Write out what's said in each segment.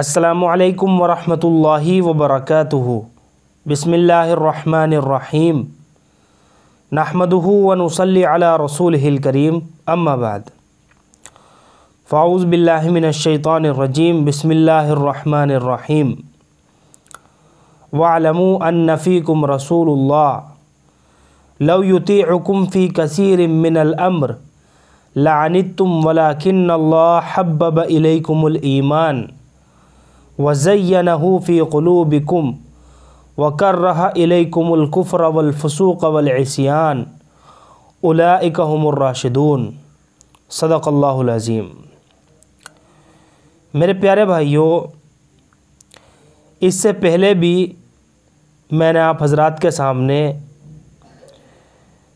السلام عليكم ورحمة الله وبركاته بسم الله الرحمن الرحيم نحمده ونصلي على رسوله الكريم أما بعد فأعوذ بالله من الشيطان الرجيم بسم الله الرحمن الرحيم واعلموا أن فيكم رسول الله لو يطيعكم في كثير من الأمر لعنتم ولكن الله حبب إليكم الإيمان वज़ैनहूफ़ी क़लूबिकुम Walker रहा इलकुमकुफ़र वलफ़सूक वलसियान उलाकमराशिदून सदक़ल्लाज़ीम मेरे प्यारे भाइयों इससे पहले भी मैंने आप हजरात के सामने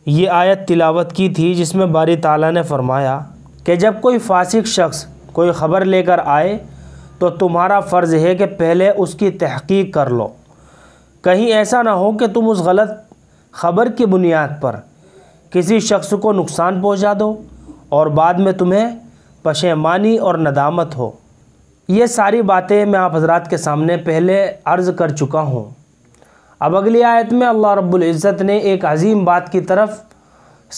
ये आयत तिलावत की थी जिसमें बारी ताला ने फरमाया कि जब कोई फासिक शख्स कोई ख़बर लेकर आए तो तुम्हारा फ़र्ज़ है कि पहले उसकी तहकीक कर लो कहीं ऐसा ना हो कि तुम उस गलत ख़बर की बुनियाद पर किसी शख्स को नुकसान पहुंचा दो और बाद में तुम्हें पशेमानी और नदामत हो ये सारी बातें मैं आप हजरात के सामने पहले अर्ज़ कर चुका हूँ अब अगली आयत में अल्लाह रब्बुल इज़्ज़त ने एक अजीम बात की तरफ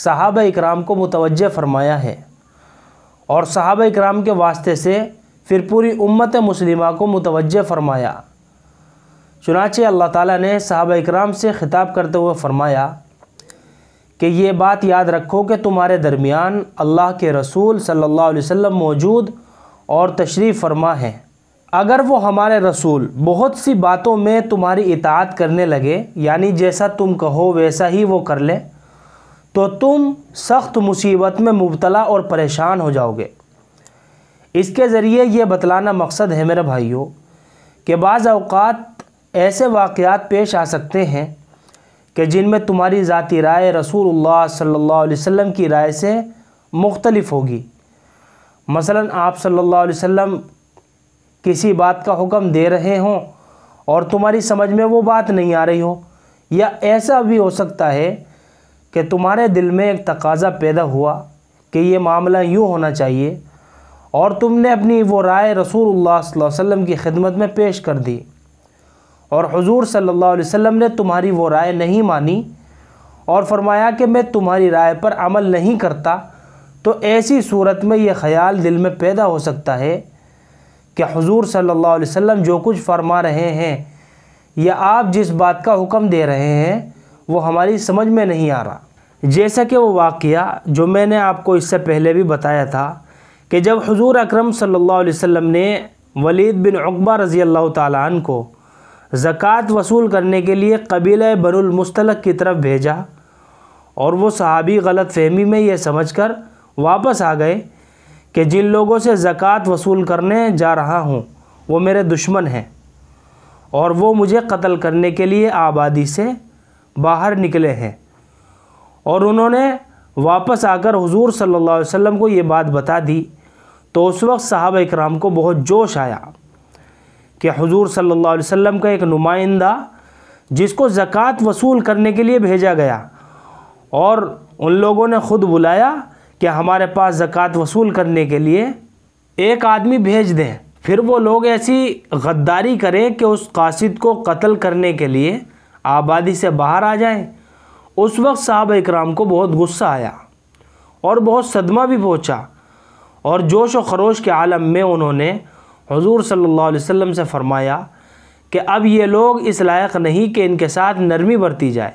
सहाबा इकराम को मुतवजह फरमाया है और सहाबा इकराम के वास्ते से फिर पूरी उम्मत मुस्लिमा को मुतवजह फरमाया चुनाचे अल्लाह ताला ने साहब इकराम से ख़िताब करते हुए फरमाया कि ये बात याद रखो कि तुम्हारे दरमियान अल्लाह के रसूल सल्लल्लाहु अलैहि वसल्लम मौजूद और तशरीफ़ फरमा है अगर वो हमारे रसूल बहुत सी बातों में तुम्हारी इतात करने लगे यानी जैसा तुम कहो वैसा ही वो कर ले तो तुम सख्त मुसीबत में मुबतला और परेशान हो जाओगे इसके ज़रिए यह बतलाना मकसद है मेरे भाइयों कि बाज़ अवकात ऐसे वाक़ात पेश आ सकते हैं कि जिनमें तुम्हारी ज़ाती राय रसूल सल्ला वसम की राय से मुख्तलफ़ होगी मसला आप सल्ला अलैहि किसी बात का हुक्म दे रहे हों और तुम्हारी समझ में वो बात नहीं आ रही हो या ऐसा भी हो सकता है कि तुम्हारे दिल में एक तकाज़ा पैदा हुआ कि ये मामला यूँ होना चाहिए और तुमने अपनी वो राय रसूल वसम की खिदमत में पेश कर दी और हजूर सल्लल्लाहु अलैहि वसल्लम ने तुम्हारी वो राय नहीं मानी और फरमाया कि मैं तुम्हारी राय पर अमल नहीं करता तो ऐसी सूरत में यह ख्याल दिल में पैदा हो सकता है कि हजूर सल्ला वम जो कुछ फरमा रहे हैं या आप जिस बात का हुक्म दे रहे हैं वो हमारी समझ में नहीं आ रहा जैसा कि वो वाक़ जो मैंने आपको इससे पहले भी बताया था कि जब हुजूर अकरम सल्लल्लाहु अलैहि वसल्लम ने वलीद बिन अकबा रज़ी अल्लाह ताली को ज़क़़त वसूल करने के लिए कबील बनमस्तलक की तरफ भेजा और वो सहाबी गलत फहमी में ये समझ कर वापस आ गए कि जिन लोगों से ज़क़़त वसूल करने जा रहा हूँ वो मेरे दुश्मन हैं और वो मुझे कत्ल करने के लिए आबादी से बाहर निकले हैं और उन्होंने वापस आकर हुजूर सल्लल्लाहु अलैहि वसल्लम को ये बात बता दी तो उस वक्त साहब इक्राम को बहुत जोश आया कि हुजूर सल्लल्लाहु अलैहि का एक नुमाइंदा जिसको ज़क़़त वसूल करने के लिए भेजा गया और उन लोगों ने ख़ुद बुलाया कि हमारे पास ज़क़़त वसूल करने के लिए एक आदमी भेज दें फिर वो लोग ऐसी गद्दारी करें कि उस कासिद को कत्ल करने के लिए आबादी से बाहर आ जाएं उस वक्त साहब इक्राम को बहुत गुस्सा आया और बहुत सदमा भी पहुँचा और जोश व खरोश के आलम में उन्होंने हजूर सल्लल्लाहु अलैहि वसल्लम से फ़रमाया कि अब ये लोग इस लायक नहीं कि इनके साथ नरमी बरती जाए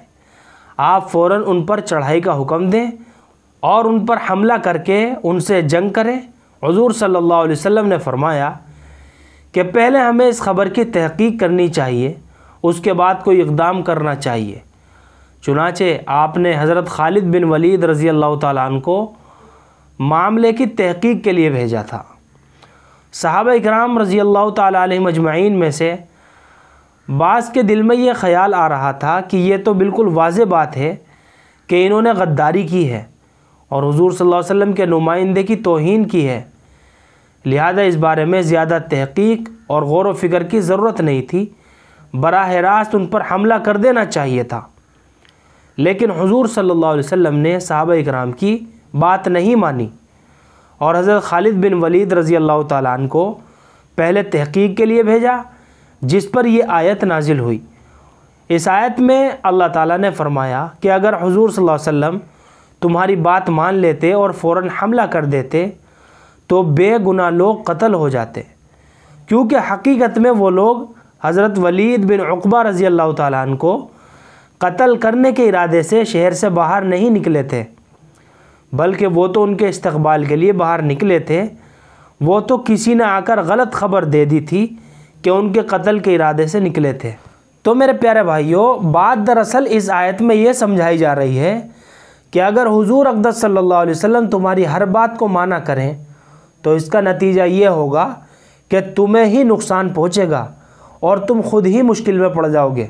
आप फ़ौर उन पर चढ़ाई का हुक्म दें और उन पर हमला करके उनसे जंग करें हजूर सल्लल्लाहु अलैहि वसल्लम ने फ़रमाया कि पहले हमें इस खबर की तहकीक करनी चाहिए उसके बाद कोई इकदाम करना चाहिए चुनाचे आपने हज़रत खालिद बिन वलीद रज़ी अल्लाह ताली को मामले की तहकीक के लिए भेजा था साहब इकराम रज़ी अल्लाह तजमाइन में से बास के दिल में ये ख्याल आ रहा था कि ये तो बिल्कुल वाज बात है कि इन्होंने गद्दारी की है और हजूर सल्ला वम के नुमाइंदे की तोहन की है लिहाजा इस बारे में ज़्यादा तहकीक और गौर वफिक्र की ज़रूरत नहीं थी बरह रास्त उन पर हमला कर देना चाहिए था लेकिन हजूर सल्ला वम ने साहब इकराम की बात नहीं मानी और हज़रत खालिद बिन वलीद रज़ी अल्लाह ताली को पहले तहकीक के लिए भेजा जिस पर यह आयत नाजिल हुई इस आयत में अल्लाह ताला ने फरमाया कि अगर हजूर सल्लल्लाहु अलैहि वसल्लम तुम्हारी बात मान लेते और फ़ौर हमला कर देते तो बेगुनाह लोग कत्ल हो जाते क्योंकि हकीकत में वो लोग हज़रत वलीद बिन उकबा रज़ी अल्लाह ताली को कत्ल करने के इरादे से शहर से बाहर नहीं निकले थे बल्कि वो तो उनके इस्तबाल के लिए बाहर निकले थे वो तो किसी ने आकर गलत खबर दे दी थी कि उनके कत्ल के इरादे से निकले थे तो मेरे प्यारे भाइयों बात दरअसल इस आयत में ये समझाई जा रही है कि अगर हुजूर अकदस सल्ला वसम तुम्हारी हर बात को माना करें तो इसका नतीजा ये होगा कि तुम्हें ही नुकसान पहुँचेगा और तुम खुद ही मुश्किल में पड़ जाओगे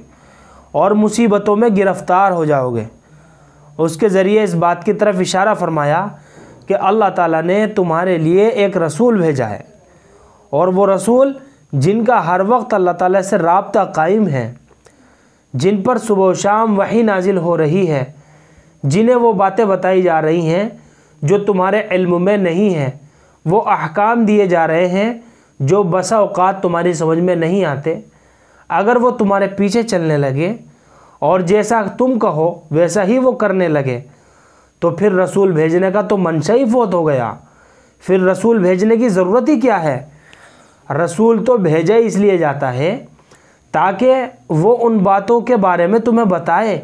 और मुसीबतों में गिरफ़्तार हो जाओगे उसके ज़रिए इस बात की तरफ इशारा फरमाया कि अल्लाह ताला ने तुम्हारे लिए एक रसूल भेजा है और वो रसूल जिनका हर वक्त अल्लाह ताला से रबता कायम है जिन पर सुबह शाम वही नाजिल हो रही है जिन्हें वो बातें बताई जा रही हैं जो तुम्हारे इल्म में नहीं हैं वो अहकाम दिए जा रहे हैं जो बसा अवकात तुम्हारी समझ में नहीं आते अगर वो तुम्हारे पीछे चलने लगे और जैसा तुम कहो वैसा ही वो करने लगे तो फिर रसूल भेजने का तो मनशा ही फोत हो गया फिर रसूल भेजने की ज़रूरत ही क्या है रसूल तो भेजा ही इसलिए जाता है ताकि वो उन बातों के बारे में तुम्हें बताए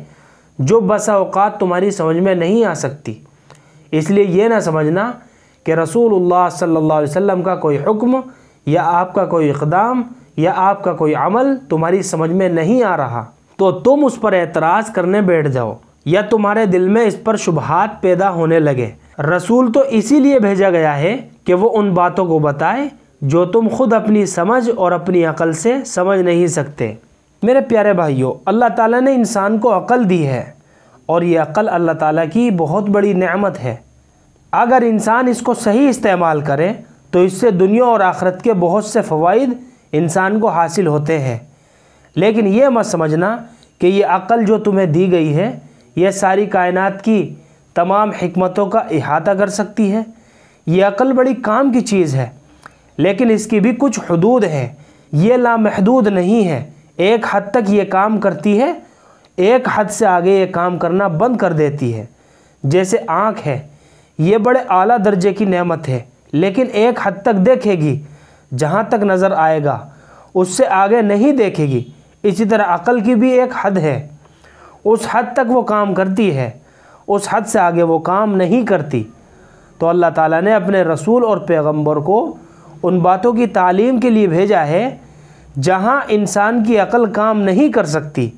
जो बसा अवकात तुम्हारी समझ में नहीं आ सकती इसलिए यह ना समझना कि रसूलुल्लाह सल्लल्लाहु अलैहि वसल्लम का कोई हुक्म या आपका कोई इकदाम या आपका कोई अमल तुम्हारी समझ में नहीं आ रहा तो तुम उस पर एतराज़ करने बैठ जाओ या तुम्हारे दिल में इस पर शुभहात पैदा होने लगे रसूल तो इसीलिए भेजा गया है कि वो उन बातों को बताए जो तुम खुद अपनी समझ और अपनी अकल से समझ नहीं सकते मेरे प्यारे भाइयों अल्लाह ताला ने इंसान को अकल दी है और ये अकल अल्लाह ताला की बहुत बड़ी नेमत है अगर इंसान इसको सही इस्तेमाल करे तो इससे दुनिया और आखरत के बहुत से फ़वाद इंसान को हासिल होते हैं लेकिन ये मत समझना कि ये अक़ल जो तुम्हें दी गई है यह सारी कायनात की तमाम हमतों का अहाता कर सकती है ये अक़ल बड़ी काम की चीज़ है लेकिन इसकी भी कुछ हदूद हैं ये लामहदूद नहीं है एक हद तक ये काम करती है एक हद से आगे ये काम करना बंद कर देती है जैसे आँख है ये बड़े आला दर्जे की नेमत है लेकिन एक हद तक देखेगी जहाँ तक नज़र आएगा उससे आगे नहीं देखेगी इसी तरह अक़ल की भी एक हद है उस हद तक वो काम करती है उस हद से आगे वो काम नहीं करती तो अल्लाह ताला ने अपने रसूल और पैगंबर को उन बातों की तालीम के लिए भेजा है जहाँ इंसान की अकल काम नहीं कर सकती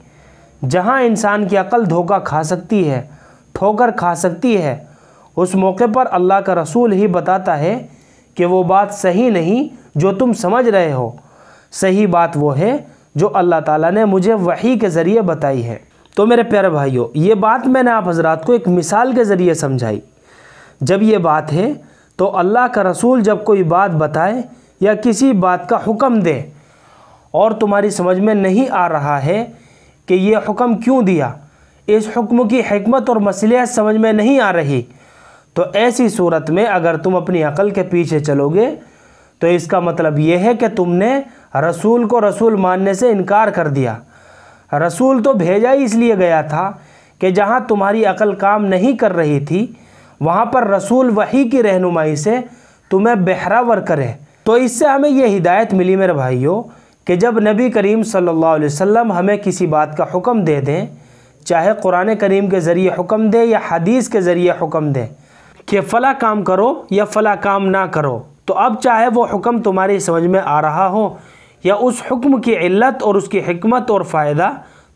जहाँ इंसान की अकल धोखा खा सकती है ठोकर खा सकती है उस मौके पर अल्लाह का रसूल ही बताता है कि वो बात सही नहीं जो तुम समझ रहे हो सही बात वो है जो अल्लाह ताला ने मुझे वही के ज़रिए बताई है तो मेरे प्यारे भाइयों ये बात मैंने आप हजरात को एक मिसाल के ज़रिए समझाई जब ये बात है तो अल्लाह का रसूल जब कोई बात बताए या किसी बात का हुक्म दे और तुम्हारी समझ में नहीं आ रहा है कि ये हुक्म क्यों दिया इस हुक्म की हमत और मसलियत समझ में नहीं आ रही तो ऐसी सूरत में अगर तुम अपनी अकल के पीछे चलोगे तो इसका मतलब ये है कि तुमने रसूल को रसूल मानने से इनकार कर दिया रसूल तो भेजा ही इसलिए गया था कि जहाँ तुम्हारी अकल काम नहीं कर रही थी वहाँ पर रसूल वही की रहनुमाई से तुम्हें बहरावर करे तो इससे हमें यह हिदायत मिली मेरे भाइयों कि जब नबी करीम सल्लल्लाहु अलैहि वसल्लम हमें किसी बात का हुक्म दे दें चाहे कुरान करीम के ज़रिए हुक्म दे या हदीस के ज़रिए हुक्म दे कि फ़ला काम करो या फ़ला काम ना करो तो अब चाहे वो हुक्म तुम्हारी समझ में आ रहा हो या उस हुक्म की इल्लत और उसकी हमत और फ़ायदा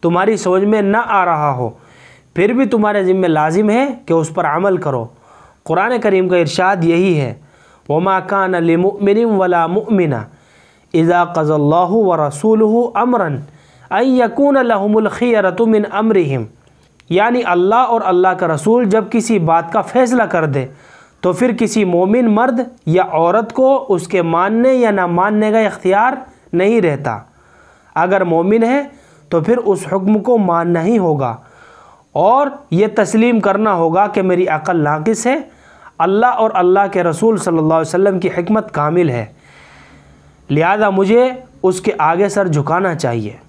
तुम्हारी समझ में ना आ रहा हो फिर भी तुम्हारे ज़िम्मे लाजिम है कि उस पर अमल करो कुरान करीम का इरशाद यही है वमा कान लमिन वला मुमिना इज़ा कज़ल्ला व रसूल अमरन अयकून लहमुलखियरतमिन अमरहम यानी अल्लाह और अल्लाह का रसूल जब किसी बात का फ़ैसला कर दे तो फिर किसी मोमिन मर्द या औरत को उसके मानने या ना मानने का इख्तियार नहीं रहता अगर मोमिन है तो फिर उस हुक्म को मानना ही होगा और ये तस्लीम करना होगा कि मेरी अक़ल नाकिस है अल्लाह और अल्लाह के रसूल सल्लल्लाहु अलैहि वसल्लम की हमत कामिल है लिहाजा मुझे उसके आगे सर झुकाना चाहिए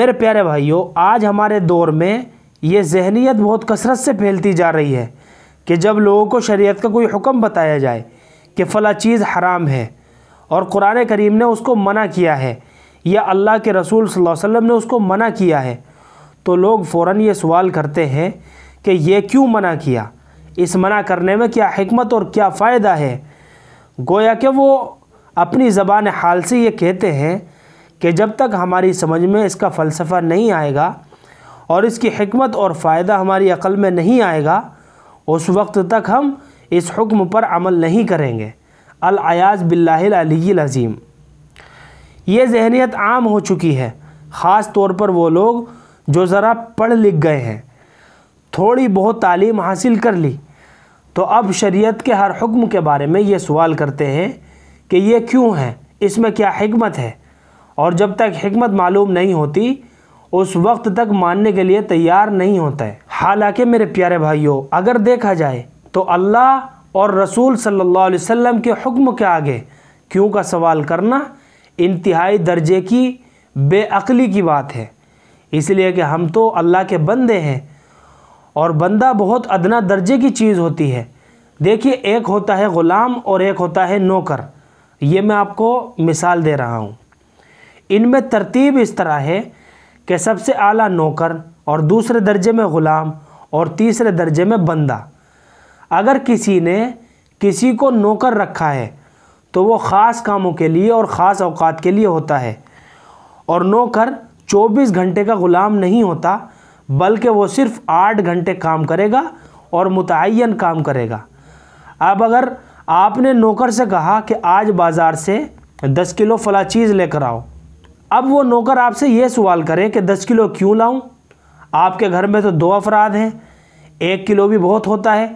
मेरे प्यारे भाइयों आज हमारे दौर में ये जहनीत बहुत कसरत से फैलती जा रही है कि जब लोगों को शरीयत का कोई हुक्म बताया जाए कि फ़ला चीज़ हराम है और कुरान करीम ने उसको मना किया है या अल्लाह के रसूल सल्लल्लाहु अलैहि वसल्लम ने उसको मना किया है तो लोग फ़ौर ये सवाल करते हैं कि ये क्यों मना किया इस मना करने में क्या हमत और क्या फ़ायदा है गोया कि वो अपनी ज़बान हाल से ये कहते हैं कि जब तक हमारी समझ में इसका फ़लसफ़ा नहीं आएगा और इसकी हमत और फ़ायदा हमारी अकल में नहीं आएगा उस वक्त तक हम इस हुक्म पर अमल नहीं करेंगे अलयाज बिल्लाजीम ये जहनीत आम हो चुकी है ख़ास तौर पर वो लोग जो ज़रा पढ़ लिख गए हैं थोड़ी बहुत तालीम हासिल कर ली तो अब शरीयत के हर हुक्म के बारे में ये सवाल करते हैं कि ये क्यों है इसमें क्या हमत है और जब तक हमत मालूम नहीं होती उस वक्त तक मानने के लिए तैयार नहीं होता है हालांकि मेरे प्यारे भाइयों अगर देखा जाए तो अल्लाह और रसूल सल्लल्लाहु अलैहि वसल्लम के हुक्म के आगे क्यों का सवाल करना इंतहाई दर्जे की बेअकली की बात है इसलिए कि हम तो अल्लाह के बंदे हैं और बंदा बहुत अदना दर्जे की चीज़ होती है देखिए एक होता है ग़ुलाम और एक होता है नौकर ये मैं आपको मिसाल दे रहा हूँ इनमें तरतीब इस तरह है कि सबसे आला नौकर और दूसरे दर्जे में ग़ुलाम और तीसरे दर्जे में बंदा अगर किसी ने किसी को नौकर रखा है तो वो ख़ास कामों के लिए और ख़ास अवकात के लिए होता है और नौकर 24 घंटे का ग़ुलाम नहीं होता बल्कि वो सिर्फ़ आठ घंटे काम करेगा और मुतन काम करेगा अब अगर आपने नौकर से कहा कि आज बाज़ार से दस किलो फला चीज़ लेकर आओ अब वो नौकर आपसे ये सवाल करे कि दस किलो क्यों लाऊं? आपके घर में तो दो अफराद हैं एक किलो भी बहुत होता है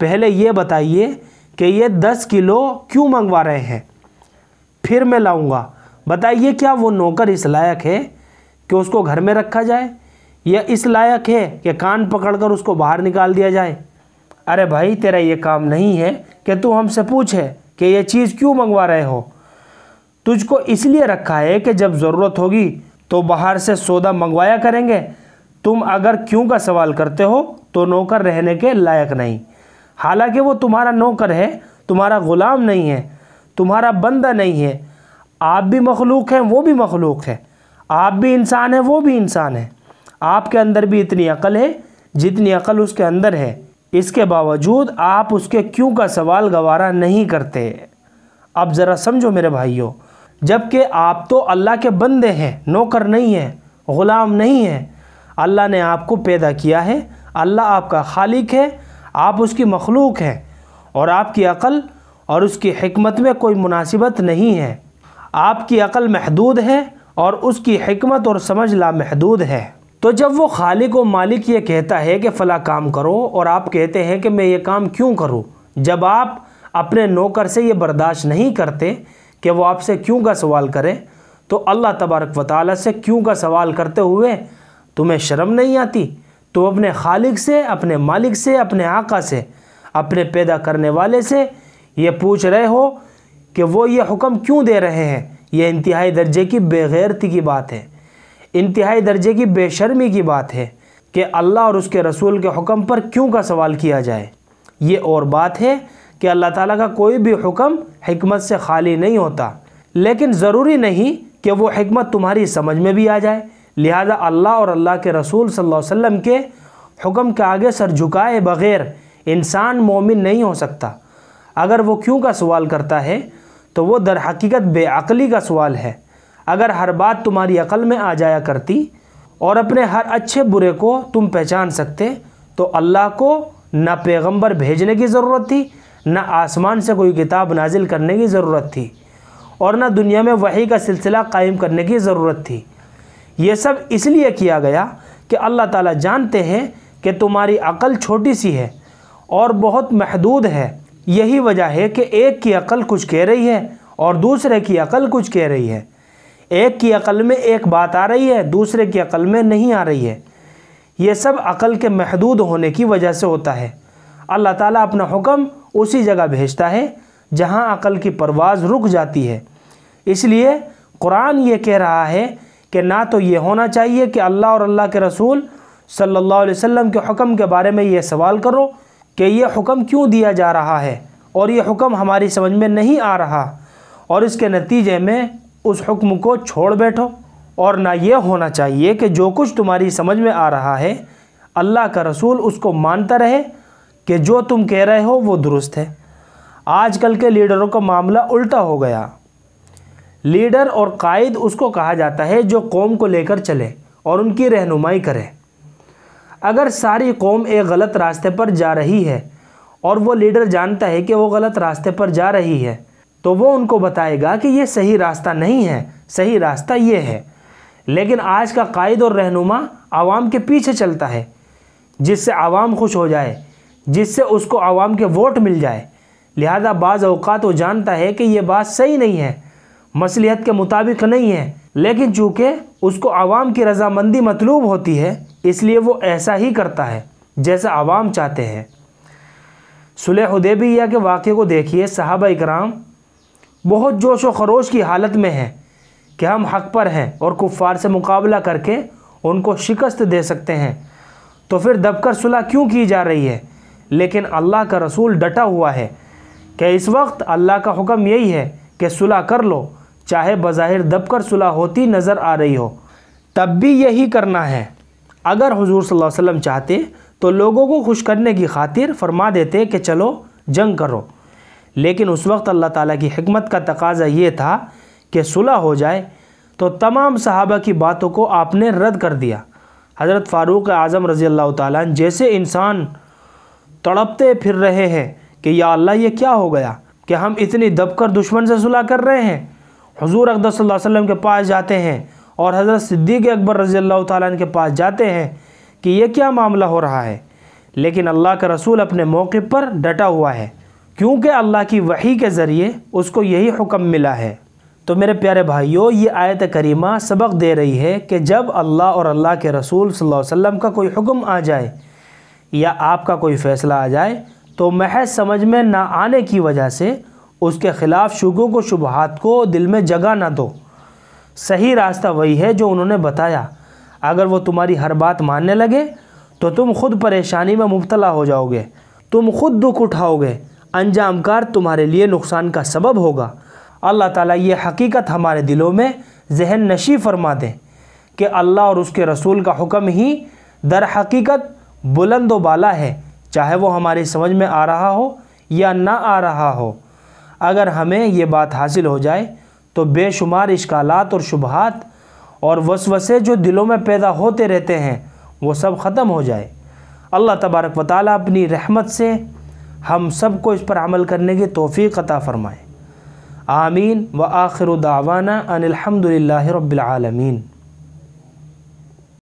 पहले ये बताइए कि ये दस किलो क्यों मंगवा रहे हैं फिर मैं लाऊंगा बताइए क्या वो नौकर इस लायक है कि उसको घर में रखा जाए या इस लायक है कि कान पकड़कर उसको बाहर निकाल दिया जाए अरे भाई तेरा ये काम नहीं है कि तू हमसे पूछे कि ये चीज़ क्यों मंगवा रहे हो तुझको इसलिए रखा है कि जब ज़रूरत होगी तो बाहर से सौदा मंगवाया करेंगे तुम अगर क्यों का सवाल करते हो तो नौकर रहने के लायक नहीं हालांकि वो तुम्हारा नौकर है तुम्हारा ग़ुलाम नहीं है तुम्हारा बंदा नहीं है आप भी मखलूक हैं वो भी मखलूक है आप भी इंसान हैं वो भी इंसान है आपके अंदर भी इतनी अकल है जितनी अकल उसके अंदर है इसके बावजूद आप उसके क्यों का सवाल गवारा नहीं करते अब ज़रा समझो मेरे भाइयों जबकि आप तो अल्लाह के बंदे हैं नौकर नहीं हैं ग़ुलाम नहीं हैं अल्लाह ने आपको पैदा किया है अल्लाह आपका खालिक है आप उसकी मखलूक हैं और आपकी अक़ल और उसकी हमत में कोई मुनासिबत नहीं है आपकी अक़ल महदूद है और उसकी हमत और समझ लामहदूद है तो जब वो खालिक व मालिक ये कहता है कि फ़ला काम करो और आप कहते हैं कि मैं ये काम क्यों करूँ जब आप अपने नौकर से ये बर्दाश्त नहीं करते कि वो आपसे क्यों का सवाल करें तो अल्लाह तबारक व से क्यों का सवाल करते हुए तुम्हें शर्म नहीं आती तो अपने खालिक से अपने मालिक से अपने आका से अपने पैदा करने वाले से ये पूछ रहे हो कि वो ये हुक्म क्यों दे रहे हैं यह इंतहाई दर्जे की बेगैरती की बात है इंतहाई दर्जे की बेशर्मी की बात है कि अल्लाह और उसके रसूल के हुक्म पर क्यों का सवाल किया जाए ये और बात है कि अल्लाह ताला का कोई भी हुक्म हमत से खाली नहीं होता लेकिन ज़रूरी नहीं कि वो हमत तुम्हारी समझ में भी आ जाए लिहाजा अल्लाह और अल्लाह के रसूल सल्लल्लाहु अलैहि वसल्लम के हुक्म के आगे सर झुकाए बग़ैर इंसान मोमिन नहीं हो सकता अगर वो क्यों का सवाल करता है तो वो दर हकीकत बेअली का सवाल है अगर हर बात तुम्हारी अकल में आ जाया करती और अपने हर अच्छे बुरे को तुम पहचान सकते तो अल्लाह को ना पैगंबर भेजने की ज़रूरत थी ना आसमान से कोई किताब नाजिल करने की ज़रूरत थी और न दुनिया में वही का सिलसिला कायम करने की ज़रूरत थी ये सब इसलिए किया गया कि अल्लाह ताला जानते हैं कि तुम्हारी अकल छोटी सी है और बहुत महदूद है यही वजह है कि एक की अकल कुछ कह रही है और दूसरे की अकल कुछ कह रही है एक की अकल में एक बात आ रही है दूसरे की अकल में नहीं आ रही है ये सब अकल के महदूद होने की वजह से होता है अल्लाह ताला अपना हुक्म उसी जगह भेजता है जहाँ अकल की परवाज़ रुक जाती है इसलिए कुरान ये कह रहा है कि ना तो ये होना चाहिए कि अल्लाह और अल्लाह के रसूल सल्लल्लाहु अलैहि वसल्लम के हुक्म के बारे में ये सवाल करो कि ये हुक्म क्यों दिया जा रहा है और ये हुक्म हमारी समझ में नहीं आ रहा और इसके नतीजे में उस हुक्म को छोड़ बैठो और ना ये होना चाहिए कि जो कुछ तुम्हारी समझ में आ रहा है अल्लाह का रसूल उसको मानता रहे कि जो तुम कह रहे हो वो दुरुस्त है आजकल के लीडरों का मामला उल्टा हो गया लीडर और कायद उसको कहा जाता है जो कौम को लेकर चले और उनकी रहनुमाई करे अगर सारी कौम एक गलत रास्ते पर जा रही है और वो लीडर जानता है कि वो गलत रास्ते पर जा रही है तो वो उनको बताएगा कि ये सही रास्ता नहीं है सही रास्ता ये है लेकिन आज का कायद और रहनुमा आवाम के पीछे चलता है जिससे आवाम खुश हो जाए जिससे उसको आवाम के वोट मिल जाए लिहाजा बाज़ अवकात वो जानता है कि ये बात सही नहीं है मसलियत के मुताबिक नहीं है लेकिन चूँकि उसको आवाम की रजामंदी मतलूब होती है इसलिए वो ऐसा ही करता है जैसा आवाम चाहते हैं सुलह उदेबिया के वाक़े को देखिए साहब इकराम बहुत जोश व खरोश की हालत में हैं कि हम हक पर हैं और कुफ़ार से मुकाबला करके उनको शिकस्त दे सकते हैं तो फिर दबकर सुलह क्यों की जा रही है लेकिन अल्लाह का रसूल डटा हुआ है कि इस वक्त अल्लाह का हुक्म यही है कि सुलह कर लो चाहे बज़ाहिर दबकर सुलह होती नज़र आ रही हो तब भी यही करना है अगर हुजूर सल्लल्लाहु अलैहि वसल्लम चाहते तो लोगों को खुश करने की खातिर फरमा देते कि चलो जंग करो लेकिन उस वक्त अल्लाह ताला की हमत का तकाजा ये था कि सुलह हो जाए तो तमाम सहाबा की बातों को आपने रद्द कर दिया हज़रत फ़ारूक आज़म रज़ी अल्लाह ताला जैसे इंसान तड़पते फिर रहे हैं कि या अल्लाह ये क्या हो गया कि हम इतनी दबकर दुश्मन से सुलह कर रहे हैं हजूर अकदर वसम के पास जाते हैं और हज़रत सिद्दीक़ अकबर रज़ी अल्लाह तन के पास जाते हैं कि यह क्या मामला हो रहा है लेकिन अल्लाह का रसूल अपने मौके पर डटा हुआ है क्योंकि अल्लाह की वही के ज़रिए उसको यही हुक्म मिला है तो मेरे प्यारे भाइयों ये आयत करीमा सबक दे रही है कि जब अल्लाह और अल्लाह के रसूल सल्लल्लाहु अलैहि वसल्लम का कोई हुक्म आ जाए या आपका कोई फ़ैसला आ जाए तो महज समझ में ना आने की वजह से उसके ख़िलाफ़ शुकों को शुबहत को दिल में जगह ना दो सही रास्ता वही है जो उन्होंने बताया अगर वो तुम्हारी हर बात मानने लगे तो तुम खुद परेशानी में मुबतला हो जाओगे तुम खुद दुख उठाओगे अंजाम कार तुम्हारे लिए नुकसान का सबब होगा अल्लाह ताला ये हकीकत हमारे दिलों में जहन नशी फरमा दें कि अल्लाह और उसके रसूल का हुक्म ही दर हकीकत बुलंद वाला है चाहे वो हमारी समझ में आ रहा हो या ना आ रहा हो अगर हमें ये बात हासिल हो जाए तो बेशुमार इश्कालात और शुबहत और वसवसे जो दिलों में पैदा होते रहते हैं वो सब ख़त्म हो जाए अल्लाह तबारक व अपनी रहमत से हम सब को इस पर अमल करने की तोफ़ी अता फ़रमाए आमीन व आखिर दावाना अनिलहमदिल्ला रबालमीन